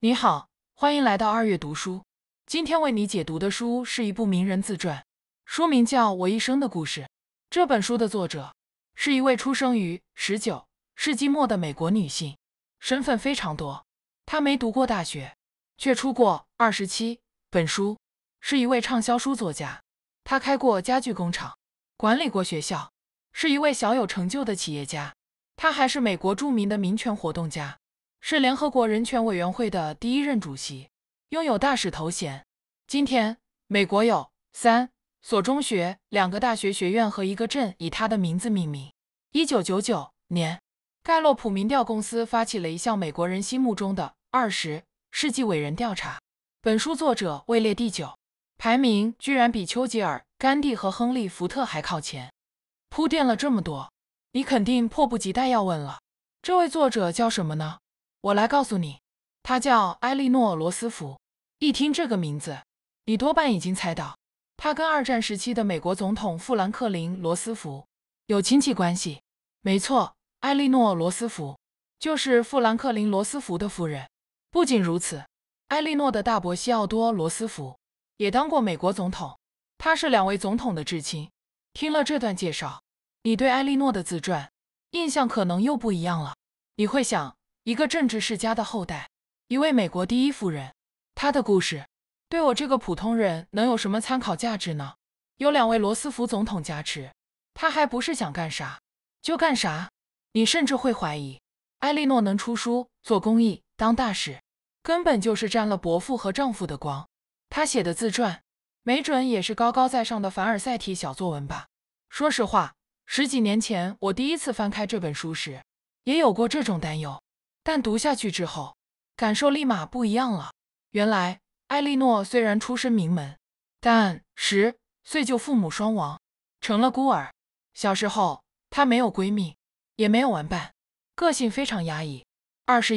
你好，欢迎来到二月读书。今天为你解读的书是一部名人自传，书名叫我一生的故事。这本书的作者是一位出生于十九世纪末的美国女性，身份非常多。她没读过大学，却出过二十七本书，是一位畅销书作家。她开过家具工厂，管理过学校，是一位小有成就的企业家。她还是美国著名的民权活动家。是联合国人权委员会的第一任主席，拥有大使头衔。今天，美国有三所中学、两个大学学院和一个镇以他的名字命名。一九九九年，盖洛普民调公司发起了一项美国人心目中的二十世纪伟人调查，本书作者位列第九，排名居然比丘吉尔、甘地和亨利福特还靠前。铺垫了这么多，你肯定迫不及待要问了，这位作者叫什么呢？我来告诉你，他叫埃莉诺·罗斯福。一听这个名字，你多半已经猜到，他跟二战时期的美国总统富兰克林·罗斯福有亲戚关系。没错，埃莉诺·罗斯福就是富兰克林·罗斯福的夫人。不仅如此，埃莉诺的大伯西奥多·罗斯福也当过美国总统，他是两位总统的至亲。听了这段介绍，你对埃莉诺的自传印象可能又不一样了。你会想。一个政治世家的后代，一位美国第一夫人，她的故事，对我这个普通人能有什么参考价值呢？有两位罗斯福总统加持，她还不是想干啥就干啥？你甚至会怀疑，埃莉诺能出书、做公益、当大使，根本就是沾了伯父和丈夫的光。她写的自传，没准也是高高在上的凡尔赛体小作文吧？说实话，十几年前我第一次翻开这本书时，也有过这种担忧。但读下去之后，感受立马不一样了。原来艾莉诺虽然出身名门，但十岁就父母双亡，成了孤儿。小时候她没有闺蜜，也没有玩伴，个性非常压抑。二十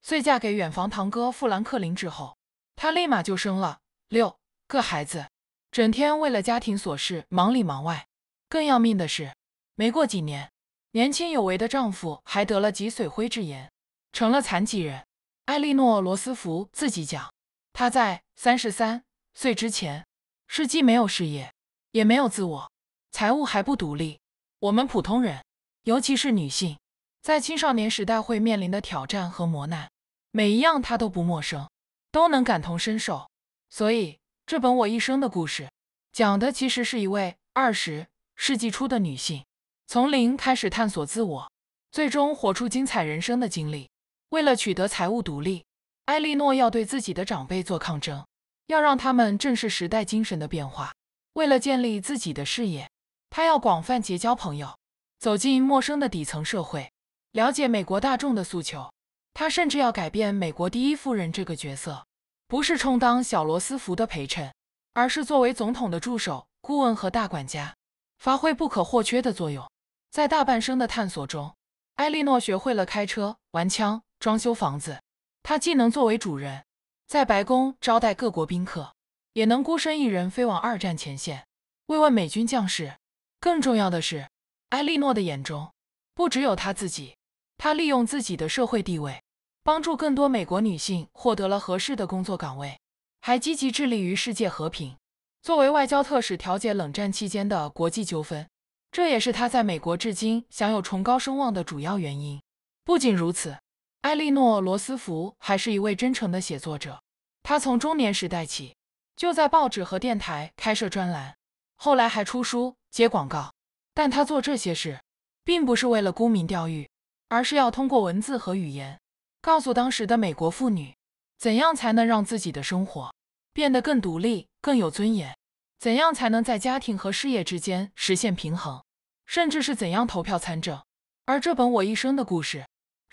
岁嫁给远房堂哥富兰克林之后，她立马就生了六个孩子，整天为了家庭琐事忙里忙外。更要命的是，没过几年，年轻有为的丈夫还得了脊髓灰质炎。成了残疾人，艾莉诺·罗斯福自己讲，她在三十三岁之前是既没有事业，也没有自我，财务还不独立。我们普通人，尤其是女性，在青少年时代会面临的挑战和磨难，每一样她都不陌生，都能感同身受。所以这本《我一生的故事》讲的其实是一位二十世纪初的女性，从零开始探索自我，最终活出精彩人生的经历。为了取得财务独立，埃莉诺要对自己的长辈做抗争，要让他们正视时代精神的变化。为了建立自己的事业，她要广泛结交朋友，走进陌生的底层社会，了解美国大众的诉求。她甚至要改变美国第一夫人这个角色，不是充当小罗斯福的陪衬，而是作为总统的助手、顾问和大管家，发挥不可或缺的作用。在大半生的探索中，埃莉诺学会了开车、玩枪。装修房子，他既能作为主人在白宫招待各国宾客，也能孤身一人飞往二战前线慰问美军将士。更重要的是，埃莉诺的眼中不只有她自己。她利用自己的社会地位，帮助更多美国女性获得了合适的工作岗位，还积极致力于世界和平，作为外交特使调解冷战期间的国际纠纷。这也是她在美国至今享有崇高声望的主要原因。不仅如此。埃莉诺·罗斯福还是一位真诚的写作者，她从中年时代起就在报纸和电台开设专栏，后来还出书接广告。但她做这些事，并不是为了沽名钓誉，而是要通过文字和语言，告诉当时的美国妇女，怎样才能让自己的生活变得更独立、更有尊严，怎样才能在家庭和事业之间实现平衡，甚至是怎样投票参政。而这本《我一生的故事》。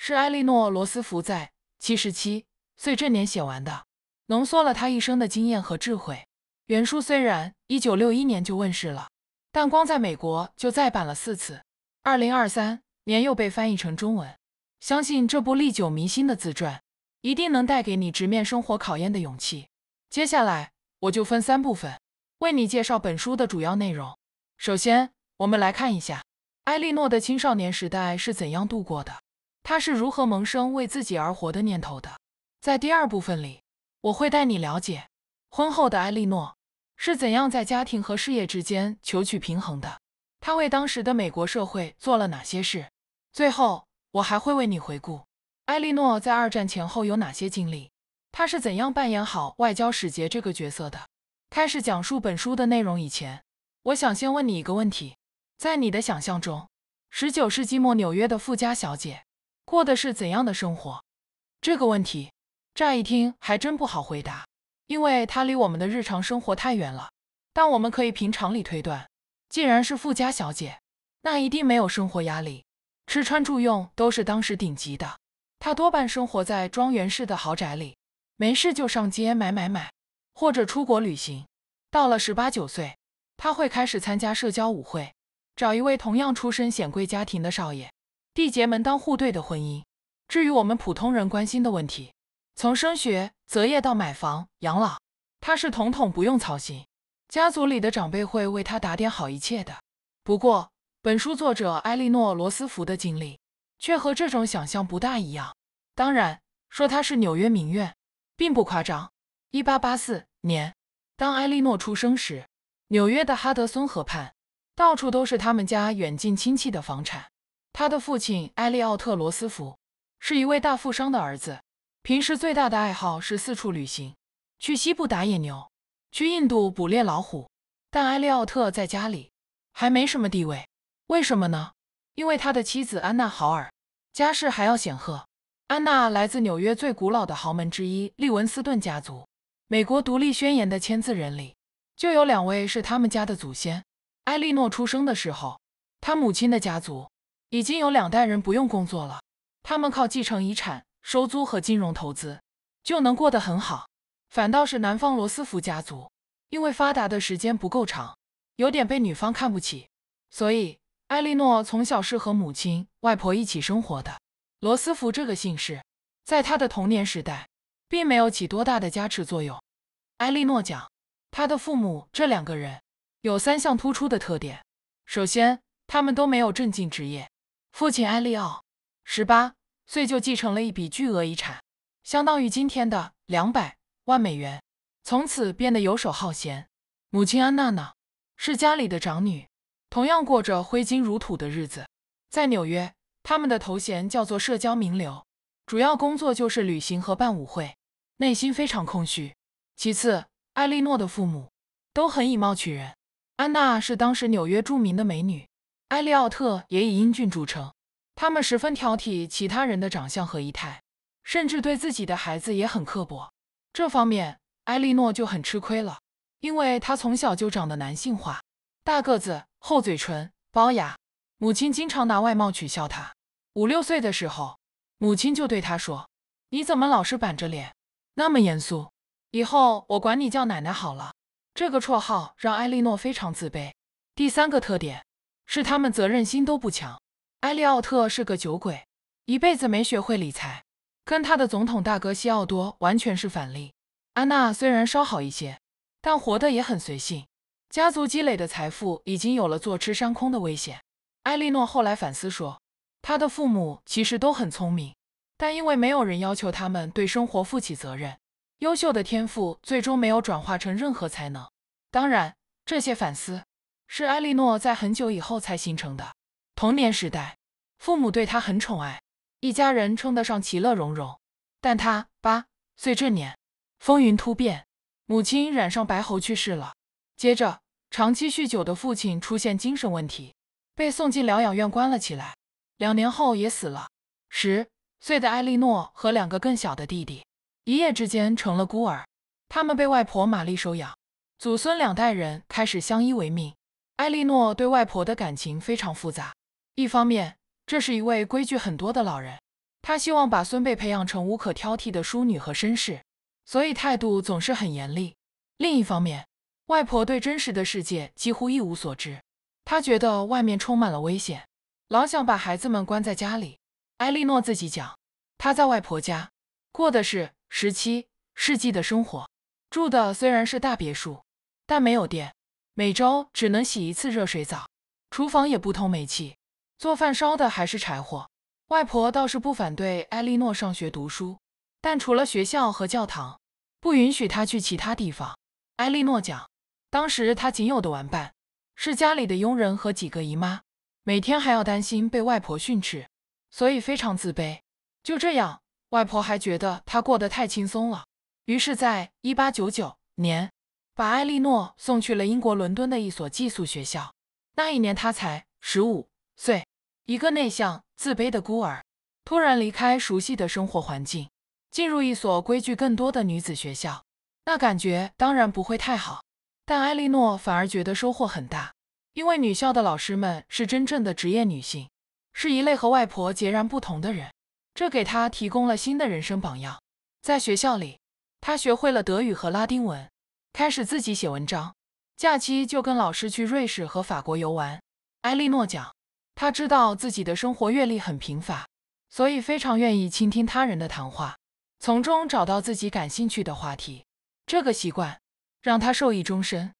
是埃莉诺·罗斯福在七十七岁这年写完的，浓缩了她一生的经验和智慧。原书虽然一九六一年就问世了，但光在美国就再版了四次，二零二三年又被翻译成中文。相信这部历久弥新的自传，一定能带给你直面生活考验的勇气。接下来，我就分三部分为你介绍本书的主要内容。首先，我们来看一下埃莉诺的青少年时代是怎样度过的。她是如何萌生为自己而活的念头的？在第二部分里，我会带你了解，婚后的埃莉诺是怎样在家庭和事业之间求取平衡的。她为当时的美国社会做了哪些事？最后，我还会为你回顾埃莉诺在二战前后有哪些经历，她是怎样扮演好外交使节这个角色的？开始讲述本书的内容以前，我想先问你一个问题：在你的想象中，十九世纪末纽约的富家小姐？过的是怎样的生活？这个问题，乍一听还真不好回答，因为它离我们的日常生活太远了。但我们可以凭常理推断，既然是富家小姐，那一定没有生活压力，吃穿住用都是当时顶级的。她多半生活在庄园式的豪宅里，没事就上街买买买，或者出国旅行。到了十八九岁，她会开始参加社交舞会，找一位同样出身显贵家庭的少爷。缔结门当户对的婚姻。至于我们普通人关心的问题，从升学、择业到买房、养老，他是统统不用操心，家族里的长辈会为他打点好一切的。不过，本书作者埃莉诺·罗斯福的经历却和这种想象不大一样。当然，说他是纽约名媛，并不夸张。一八八四年，当埃莉诺出生时，纽约的哈德森河畔到处都是他们家远近亲戚的房产。他的父亲埃利奥特·罗斯福是一位大富商的儿子，平时最大的爱好是四处旅行，去西部打野牛，去印度捕猎老虎。但埃利奥特在家里还没什么地位，为什么呢？因为他的妻子安娜·豪尔家世还要显赫。安娜来自纽约最古老的豪门之一利文斯顿家族，美国独立宣言的签字人里就有两位是他们家的祖先。埃莉诺出生的时候，他母亲的家族。已经有两代人不用工作了，他们靠继承遗产、收租和金融投资就能过得很好。反倒是南方罗斯福家族，因为发达的时间不够长，有点被女方看不起。所以艾莉诺从小是和母亲、外婆一起生活的。罗斯福这个姓氏，在他的童年时代，并没有起多大的加持作用。艾莉诺讲，她的父母这两个人有三项突出的特点：首先，他们都没有正经职业。父亲埃利奥十八岁就继承了一笔巨额遗产，相当于今天的两百万美元，从此变得游手好闲。母亲安娜呢，是家里的长女，同样过着挥金如土的日子。在纽约，他们的头衔叫做社交名流，主要工作就是旅行和办舞会，内心非常空虚。其次，艾莉诺的父母都很以貌取人。安娜是当时纽约著名的美女。埃利奥特也以英俊著称，他们十分挑剔其他人的长相和仪态，甚至对自己的孩子也很刻薄。这方面，埃莉诺就很吃亏了，因为她从小就长得男性化，大个子，厚嘴唇，龅牙，母亲经常拿外貌取笑她。五六岁的时候，母亲就对她说：“你怎么老是板着脸，那么严肃？以后我管你叫奶奶好了。”这个绰号让埃莉诺非常自卑。第三个特点。是他们责任心都不强。埃利奥特是个酒鬼，一辈子没学会理财，跟他的总统大哥西奥多完全是反例。安娜虽然稍好一些，但活得也很随性。家族积累的财富已经有了坐吃山空的危险。艾莉诺后来反思说，他的父母其实都很聪明，但因为没有人要求他们对生活负起责任，优秀的天赋最终没有转化成任何才能。当然，这些反思。是埃莉诺在很久以后才形成的。童年时代，父母对她很宠爱，一家人称得上其乐融融。但她八岁这年，风云突变，母亲染上白喉去世了。接着，长期酗酒的父亲出现精神问题，被送进疗养院关了起来。两年后也死了。十岁的埃莉诺和两个更小的弟弟，一夜之间成了孤儿。他们被外婆玛丽收养，祖孙两代人开始相依为命。艾莉诺对外婆的感情非常复杂。一方面，这是一位规矩很多的老人，她希望把孙辈培养成无可挑剔的淑女和绅士，所以态度总是很严厉。另一方面，外婆对真实的世界几乎一无所知，她觉得外面充满了危险，老想把孩子们关在家里。艾莉诺自己讲，她在外婆家过的是十七世纪的生活，住的虽然是大别墅，但没有电。每周只能洗一次热水澡，厨房也不通煤气，做饭烧的还是柴火。外婆倒是不反对埃莉诺上学读书，但除了学校和教堂，不允许她去其他地方。埃莉诺讲，当时她仅有的玩伴是家里的佣人和几个姨妈，每天还要担心被外婆训斥，所以非常自卑。就这样，外婆还觉得她过得太轻松了，于是，在一八九九年。把艾莉诺送去了英国伦敦的一所寄宿学校。那一年她才十五岁，一个内向、自卑的孤儿，突然离开熟悉的生活环境，进入一所规矩更多的女子学校，那感觉当然不会太好。但艾莉诺反而觉得收获很大，因为女校的老师们是真正的职业女性，是一类和外婆截然不同的人，这给她提供了新的人生榜样。在学校里，她学会了德语和拉丁文。开始自己写文章，假期就跟老师去瑞士和法国游玩。埃莉诺讲，他知道自己的生活阅历很贫乏，所以非常愿意倾听他人的谈话，从中找到自己感兴趣的话题。这个习惯让他受益终身。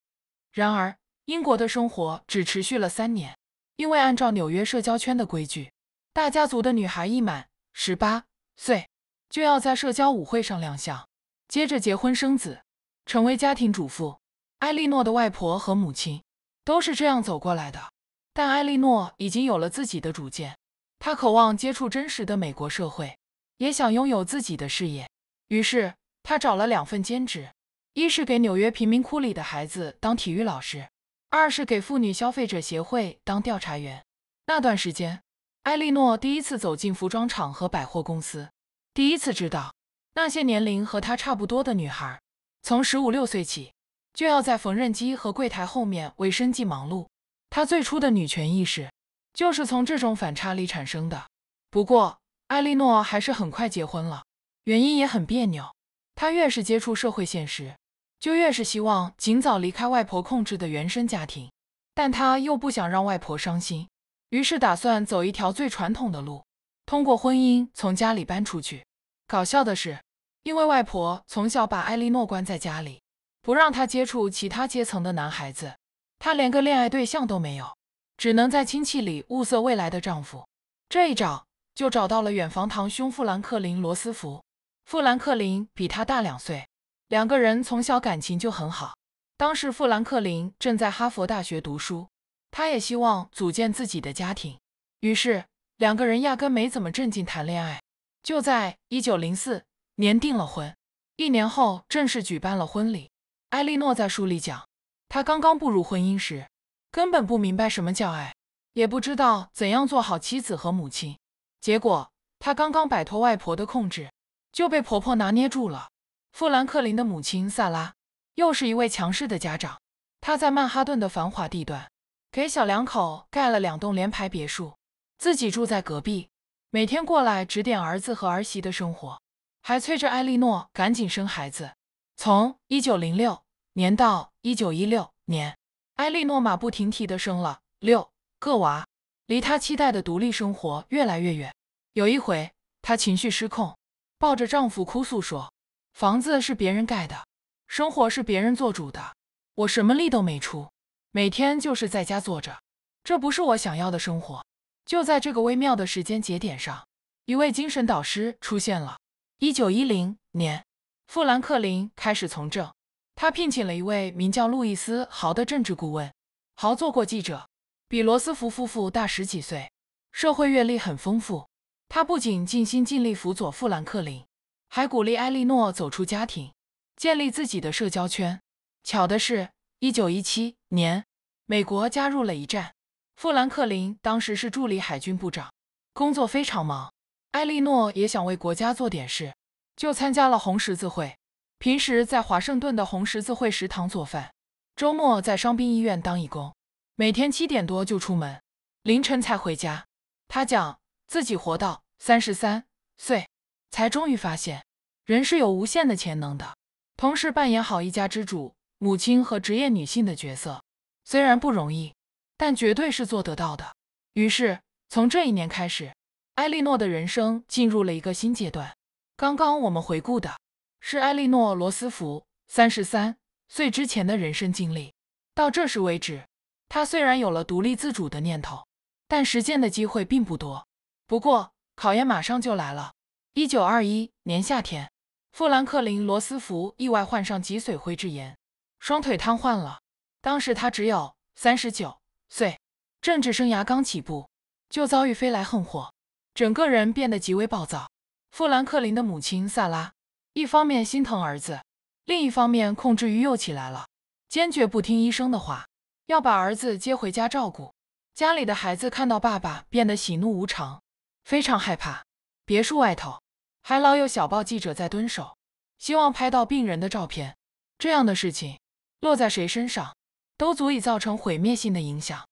然而，英国的生活只持续了三年，因为按照纽约社交圈的规矩，大家族的女孩一满十八岁就要在社交舞会上亮相，接着结婚生子。成为家庭主妇，艾莉诺的外婆和母亲都是这样走过来的。但艾莉诺已经有了自己的主见，她渴望接触真实的美国社会，也想拥有自己的事业。于是，她找了两份兼职：一是给纽约贫民窟里的孩子当体育老师，二是给妇女消费者协会当调查员。那段时间，艾莉诺第一次走进服装厂和百货公司，第一次知道那些年龄和她差不多的女孩。从十五六岁起，就要在缝纫机和柜台后面为生计忙碌。她最初的女权意识就是从这种反差里产生的。不过，艾莉诺还是很快结婚了，原因也很别扭。她越是接触社会现实，就越是希望尽早离开外婆控制的原生家庭，但她又不想让外婆伤心，于是打算走一条最传统的路，通过婚姻从家里搬出去。搞笑的是。因为外婆从小把艾莉诺关在家里，不让她接触其他阶层的男孩子，她连个恋爱对象都没有，只能在亲戚里物色未来的丈夫。这一找就找到了远房堂兄富兰克林·罗斯福。富兰克林比他大两岁，两个人从小感情就很好。当时富兰克林正在哈佛大学读书，他也希望组建自己的家庭，于是两个人压根没怎么正经谈恋爱。就在一九零四。年订了婚，一年后正式举办了婚礼。艾莉诺在书里讲，她刚刚步入婚姻时，根本不明白什么叫爱，也不知道怎样做好妻子和母亲。结果，她刚刚摆脱外婆的控制，就被婆婆拿捏住了。富兰克林的母亲萨拉，又是一位强势的家长。她在曼哈顿的繁华地段，给小两口盖了两栋联排别墅，自己住在隔壁，每天过来指点儿子和儿媳的生活。还催着艾莉诺赶紧生孩子。从一九零六年到一九一六年，艾莉诺马不停蹄的生了六个娃，离她期待的独立生活越来越远。有一回，她情绪失控，抱着丈夫哭诉说：“房子是别人盖的，生活是别人做主的，我什么力都没出，每天就是在家坐着，这不是我想要的生活。”就在这个微妙的时间节点上，一位精神导师出现了。一九一零年，富兰克林开始从政。他聘请了一位名叫路易斯·豪的政治顾问。豪做过记者，比罗斯福夫妇大十几岁，社会阅历很丰富。他不仅尽心尽力辅佐富兰克林，还鼓励埃莉诺走出家庭，建立自己的社交圈。巧的是，一九一七年，美国加入了一战。富兰克林当时是助理海军部长，工作非常忙。艾莉诺也想为国家做点事，就参加了红十字会。平时在华盛顿的红十字会食堂做饭，周末在伤兵医院当义工，每天七点多就出门，凌晨才回家。她讲自己活到三十三岁，才终于发现，人是有无限的潜能的。同时扮演好一家之主、母亲和职业女性的角色，虽然不容易，但绝对是做得到的。于是从这一年开始。埃莉诺的人生进入了一个新阶段。刚刚我们回顾的是埃莉诺·罗斯福三十三岁之前的人生经历。到这时为止，她虽然有了独立自主的念头，但实践的机会并不多。不过考验马上就来了。一九二一年夏天，富兰克林·罗斯福意外患上脊髓灰质炎，双腿瘫痪了。当时他只有三十九岁，政治生涯刚起步，就遭遇飞来横祸。整个人变得极为暴躁。富兰克林的母亲萨拉，一方面心疼儿子，另一方面控制欲又起来了，坚决不听医生的话，要把儿子接回家照顾。家里的孩子看到爸爸变得喜怒无常，非常害怕。别墅外头还老有小报记者在蹲守，希望拍到病人的照片。这样的事情落在谁身上，都足以造成毁灭性的影响。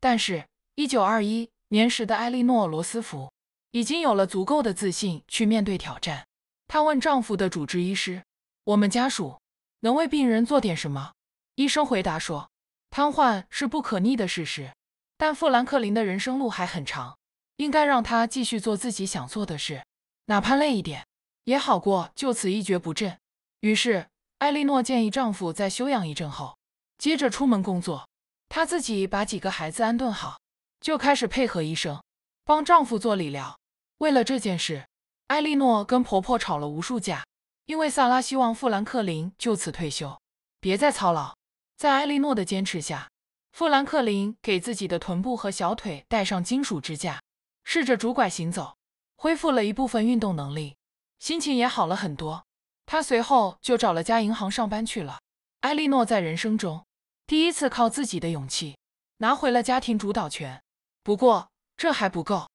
但是，一九二一年时的埃莉诺罗斯福。已经有了足够的自信去面对挑战。她问丈夫的主治医师：“我们家属能为病人做点什么？”医生回答说：“瘫痪是不可逆的事实，但富兰克林的人生路还很长，应该让他继续做自己想做的事，哪怕累一点也好过就此一蹶不振。”于是艾莉诺建议丈夫在休养一阵后，接着出门工作。她自己把几个孩子安顿好，就开始配合医生，帮丈夫做理疗。为了这件事，艾莉诺跟婆婆吵了无数架，因为萨拉希望富兰克林就此退休，别再操劳。在艾莉诺的坚持下，富兰克林给自己的臀部和小腿戴上金属支架，试着拄拐行走，恢复了一部分运动能力，心情也好了很多。他随后就找了家银行上班去了。艾莉诺在人生中第一次靠自己的勇气拿回了家庭主导权，不过这还不够。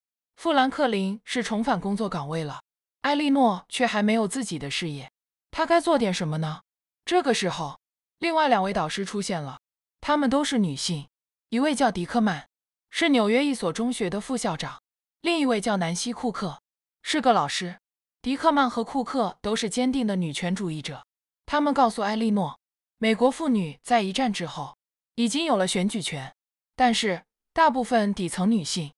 富兰克林是重返工作岗位了，艾莉诺却还没有自己的事业，她该做点什么呢？这个时候，另外两位导师出现了，她们都是女性，一位叫迪克曼，是纽约一所中学的副校长；另一位叫南希·库克，是个老师。迪克曼和库克都是坚定的女权主义者，他们告诉艾莉诺，美国妇女在一战之后已经有了选举权，但是大部分底层女性。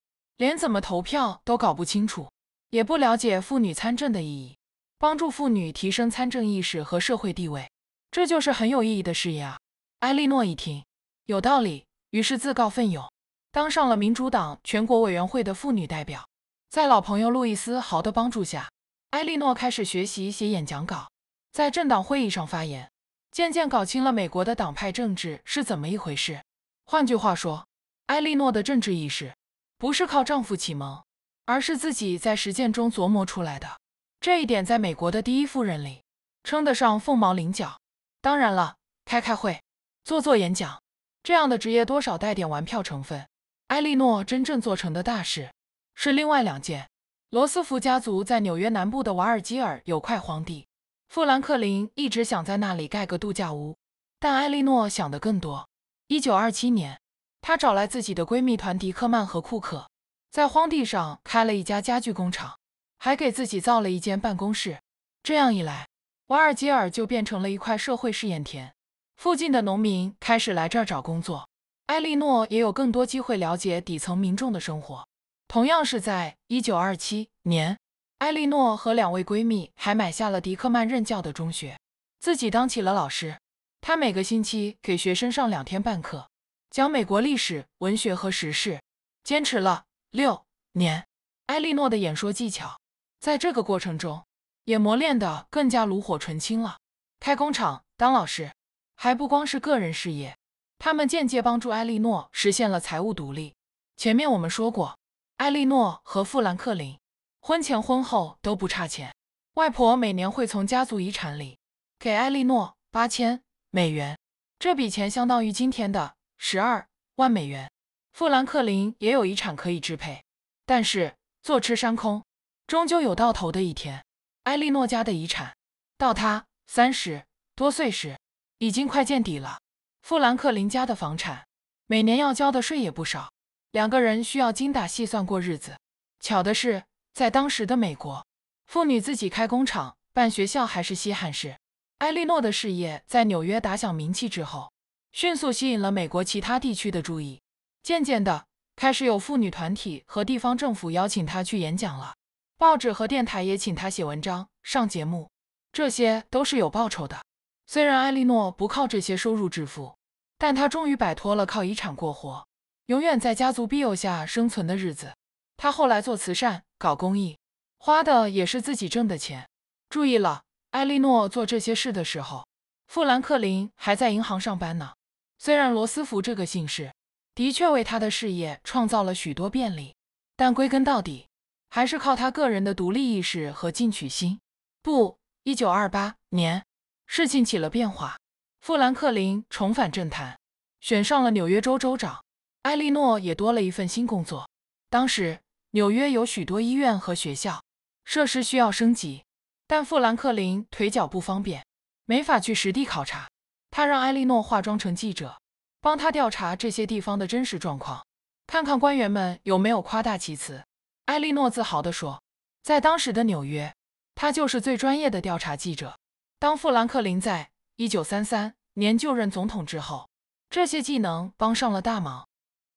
连怎么投票都搞不清楚，也不了解妇女参政的意义。帮助妇女提升参政意识和社会地位，这就是很有意义的事业啊！埃莉诺一听，有道理，于是自告奋勇，当上了民主党全国委员会的妇女代表。在老朋友路易斯豪的帮助下，埃莉诺开始学习写演讲稿，在政党会议上发言，渐渐搞清了美国的党派政治是怎么一回事。换句话说，埃莉诺的政治意识。不是靠丈夫启蒙，而是自己在实践中琢磨出来的。这一点在美国的第一夫人里，称得上凤毛麟角。当然了，开开会、做做演讲，这样的职业多少带点玩票成分。埃莉诺真正做成的大事，是另外两件。罗斯福家族在纽约南部的瓦尔基尔有块荒地，富兰克林一直想在那里盖个度假屋，但埃莉诺想的更多。一九二七年。她找来自己的闺蜜团迪克曼和库克，在荒地上开了一家家具工厂，还给自己造了一间办公室。这样一来，瓦尔基尔就变成了一块社会试验田。附近的农民开始来这儿找工作，艾莉诺也有更多机会了解底层民众的生活。同样是在一九二七年，艾莉诺和两位闺蜜还买下了迪克曼任教的中学，自己当起了老师。她每个星期给学生上两天半课。讲美国历史、文学和时事，坚持了六年。艾莉诺的演说技巧在这个过程中也磨练的更加炉火纯青了。开工厂、当老师，还不光是个人事业，他们间接帮助艾莉诺实现了财务独立。前面我们说过，艾莉诺和富兰克林，婚前婚后都不差钱。外婆每年会从家族遗产里给艾莉诺八千美元，这笔钱相当于今天的。十二万美元，富兰克林也有遗产可以支配，但是坐吃山空，终究有到头的一天。埃莉诺家的遗产到她三十多岁时已经快见底了，富兰克林家的房产每年要交的税也不少，两个人需要精打细算过日子。巧的是，在当时的美国，妇女自己开工厂、办学校还是稀罕事。埃莉诺的事业在纽约打响名气之后。迅速吸引了美国其他地区的注意，渐渐的，开始有妇女团体和地方政府邀请她去演讲了，报纸和电台也请她写文章、上节目，这些都是有报酬的。虽然艾莉诺不靠这些收入致富，但她终于摆脱了靠遗产过活、永远在家族庇佑下生存的日子。她后来做慈善、搞公益，花的也是自己挣的钱。注意了，艾莉诺做这些事的时候，富兰克林还在银行上班呢。虽然罗斯福这个姓氏的确为他的事业创造了许多便利，但归根到底，还是靠他个人的独立意识和进取心。不，一九二八年，事情起了变化，富兰克林重返政坛，选上了纽约州州长。艾莉诺也多了一份新工作。当时纽约有许多医院和学校设施需要升级，但富兰克林腿脚不方便，没法去实地考察。他让埃莉诺化妆成记者，帮他调查这些地方的真实状况，看看官员们有没有夸大其词。埃莉诺自豪地说，在当时的纽约，他就是最专业的调查记者。当富兰克林在1933年就任总统之后，这些技能帮上了大忙。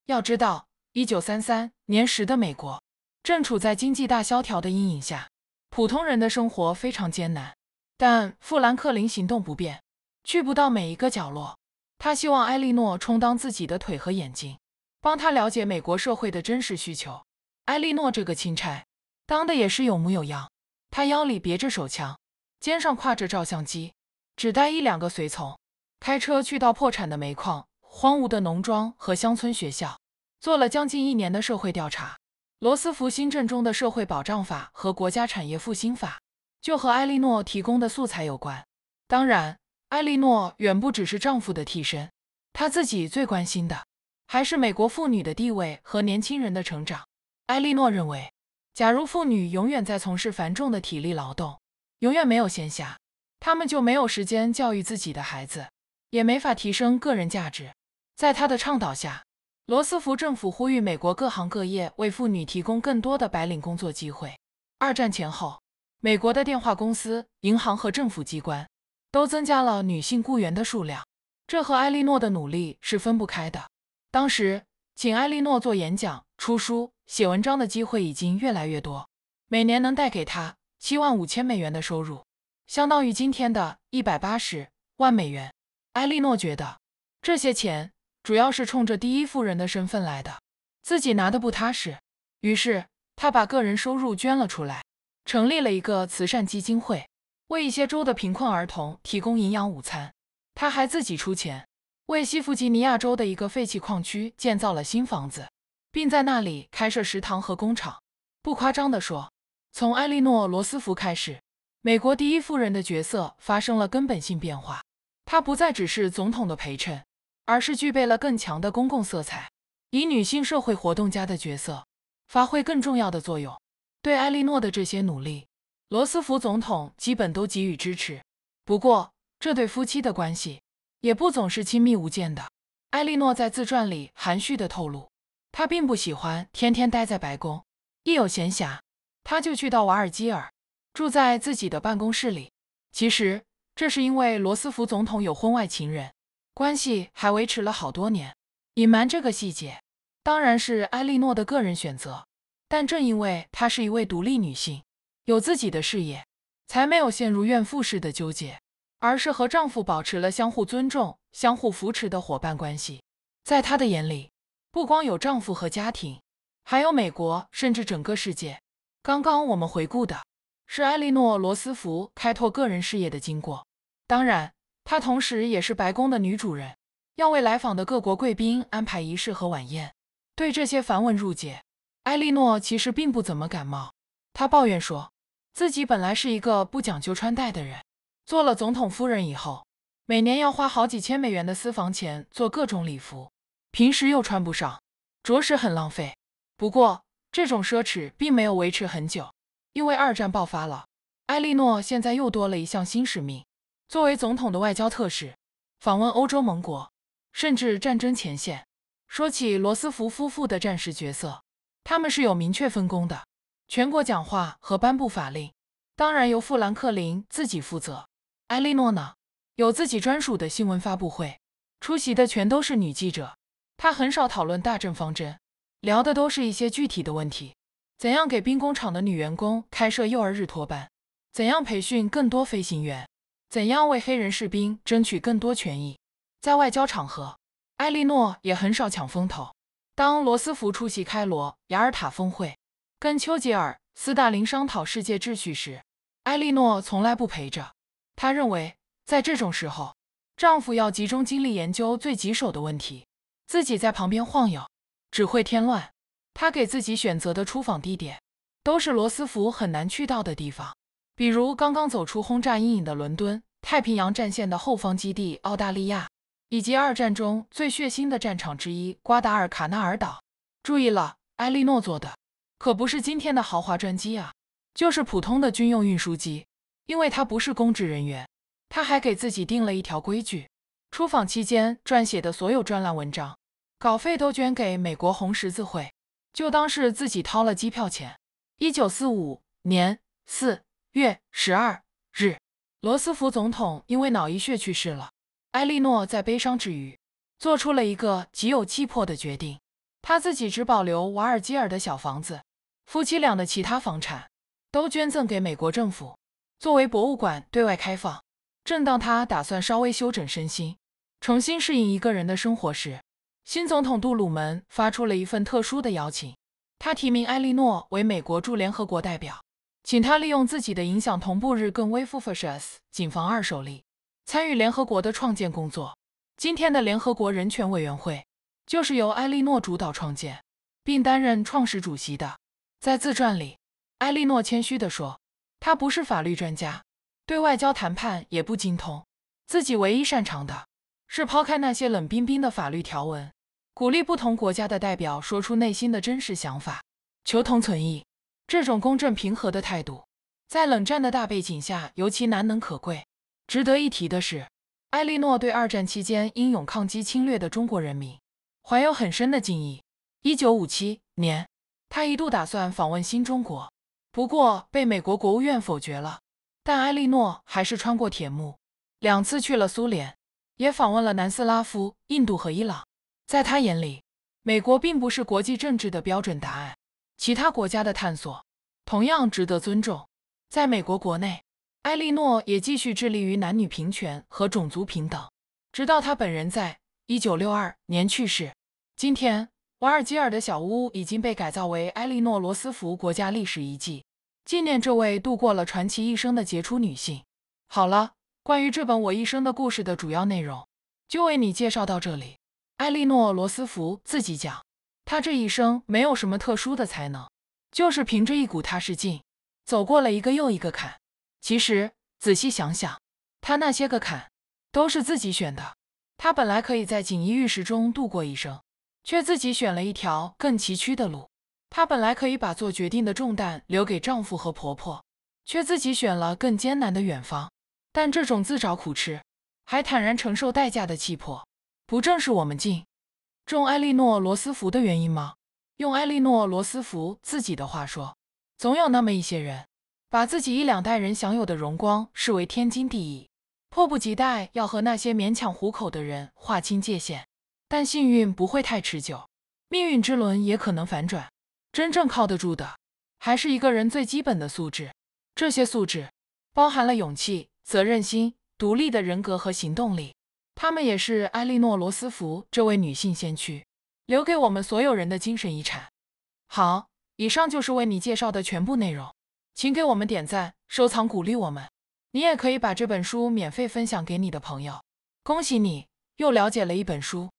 要知道，1933年时的美国正处在经济大萧条的阴影下，普通人的生活非常艰难。但富兰克林行动不便。去不到每一个角落，他希望埃莉诺充当自己的腿和眼睛，帮他了解美国社会的真实需求。埃莉诺这个钦差当的也是有模有样，他腰里别着手枪，肩上挎着照相机，只带一两个随从，开车去到破产的煤矿、荒芜的农庄和乡村学校，做了将近一年的社会调查。罗斯福新政中的社会保障法和国家产业复兴法，就和埃莉诺提供的素材有关。当然。艾莉诺远不只是丈夫的替身，她自己最关心的还是美国妇女的地位和年轻人的成长。艾莉诺认为，假如妇女永远在从事繁重的体力劳动，永远没有闲暇，她们就没有时间教育自己的孩子，也没法提升个人价值。在她的倡导下，罗斯福政府呼吁美国各行各业为妇女提供更多的白领工作机会。二战前后，美国的电话公司、银行和政府机关。都增加了女性雇员的数量，这和埃莉诺的努力是分不开的。当时请埃莉诺做演讲、出书、写文章的机会已经越来越多，每年能带给她七万五千美元的收入，相当于今天的一百八十万美元。埃莉诺觉得这些钱主要是冲着第一夫人的身份来的，自己拿的不踏实，于是她把个人收入捐了出来，成立了一个慈善基金会。为一些州的贫困儿童提供营养午餐，他还自己出钱为西弗吉尼亚州的一个废弃矿区建造了新房子，并在那里开设食堂和工厂。不夸张地说，从埃莉诺·罗斯福开始，美国第一夫人的角色发生了根本性变化。她不再只是总统的陪衬，而是具备了更强的公共色彩，以女性社会活动家的角色发挥更重要的作用。对埃莉诺的这些努力。罗斯福总统基本都给予支持，不过这对夫妻的关系也不总是亲密无间的。埃莉诺在自传里含蓄的透露，她并不喜欢天天待在白宫，一有闲暇，她就去到瓦尔基尔，住在自己的办公室里。其实这是因为罗斯福总统有婚外情人，关系还维持了好多年。隐瞒这个细节，当然是埃莉诺的个人选择，但正因为她是一位独立女性。有自己的事业，才没有陷入怨妇式的纠结，而是和丈夫保持了相互尊重、相互扶持的伙伴关系。在她的眼里，不光有丈夫和家庭，还有美国，甚至整个世界。刚刚我们回顾的是艾莉诺·罗斯福开拓个人事业的经过，当然，她同时也是白宫的女主人，要为来访的各国贵宾安排仪式和晚宴。对这些繁文缛节，艾莉诺其实并不怎么感冒。她抱怨说。自己本来是一个不讲究穿戴的人，做了总统夫人以后，每年要花好几千美元的私房钱做各种礼服，平时又穿不上，着实很浪费。不过这种奢侈并没有维持很久，因为二战爆发了，埃莉诺现在又多了一项新使命，作为总统的外交特使，访问欧洲盟国，甚至战争前线。说起罗斯福夫妇的战时角色，他们是有明确分工的。全国讲话和颁布法令，当然由富兰克林自己负责。埃莉诺呢，有自己专属的新闻发布会，出席的全都是女记者。她很少讨论大政方针，聊的都是一些具体的问题：怎样给兵工厂的女员工开设幼儿日托班？怎样培训更多飞行员？怎样为黑人士兵争取更多权益？在外交场合，埃莉诺也很少抢风头。当罗斯福出席开罗、雅尔塔峰会。跟丘吉尔、斯大林商讨世界秩序时，埃莉诺从来不陪着。她认为，在这种时候，丈夫要集中精力研究最棘手的问题，自己在旁边晃悠只会添乱。她给自己选择的出访地点，都是罗斯福很难去到的地方，比如刚刚走出轰炸阴影的伦敦、太平洋战线的后方基地澳大利亚，以及二战中最血腥的战场之一瓜达尔卡纳尔岛。注意了，埃莉诺做的。可不是今天的豪华专机啊，就是普通的军用运输机。因为他不是公职人员，他还给自己定了一条规矩：出访期间撰写的所有专栏文章稿费都捐给美国红十字会，就当是自己掏了机票钱。一九四五年四月十二日，罗斯福总统因为脑溢血去世了。埃莉诺在悲伤之余，做出了一个极有气魄的决定：他自己只保留瓦尔基尔的小房子。夫妻俩的其他房产都捐赠给美国政府，作为博物馆对外开放。正当他打算稍微休整身心，重新适应一个人的生活时，新总统杜鲁门发出了一份特殊的邀请，他提名埃莉诺为美国驻联合国代表，请他利用自己的影响，同步日更微富富 s 谨防二手力参与联合国的创建工作。今天的联合国人权委员会就是由埃莉诺主导创建，并担任创始主席的。在自传里，埃莉诺谦虚地说，她不是法律专家，对外交谈判也不精通，自己唯一擅长的是抛开那些冷冰冰的法律条文，鼓励不同国家的代表说出内心的真实想法，求同存异。这种公正平和的态度，在冷战的大背景下尤其难能可贵。值得一提的是，埃莉诺对二战期间英勇抗击侵略的中国人民，怀有很深的敬意。一九五七年。他一度打算访问新中国，不过被美国国务院否决了。但埃莉诺还是穿过铁幕，两次去了苏联，也访问了南斯拉夫、印度和伊朗。在他眼里，美国并不是国际政治的标准答案，其他国家的探索同样值得尊重。在美国国内，埃莉诺也继续致力于男女平权和种族平等，直到他本人在一九六二年去世。今天。瓦尔基尔的小屋已经被改造为埃莉诺·罗斯福国家历史遗迹，纪念这位度过了传奇一生的杰出女性。好了，关于这本《我一生的故事》的主要内容，就为你介绍到这里。埃莉诺·罗斯福自己讲，她这一生没有什么特殊的才能，就是凭着一股踏实劲，走过了一个又一个坎。其实仔细想想，她那些个坎，都是自己选的。她本来可以在锦衣玉食中度过一生。却自己选了一条更崎岖的路。她本来可以把做决定的重担留给丈夫和婆婆，却自己选了更艰难的远方。但这种自找苦吃，还坦然承受代价的气魄，不正是我们敬重埃莉诺·罗斯福的原因吗？用埃莉诺·罗斯福自己的话说：“总有那么一些人，把自己一两代人享有的荣光视为天经地义，迫不及待要和那些勉强糊口的人划清界限。”但幸运不会太持久，命运之轮也可能反转。真正靠得住的，还是一个人最基本的素质。这些素质包含了勇气、责任心、独立的人格和行动力。他们也是埃莉诺·罗斯福这位女性先驱留给我们所有人的精神遗产。好，以上就是为你介绍的全部内容，请给我们点赞、收藏、鼓励我们。你也可以把这本书免费分享给你的朋友。恭喜你又了解了一本书。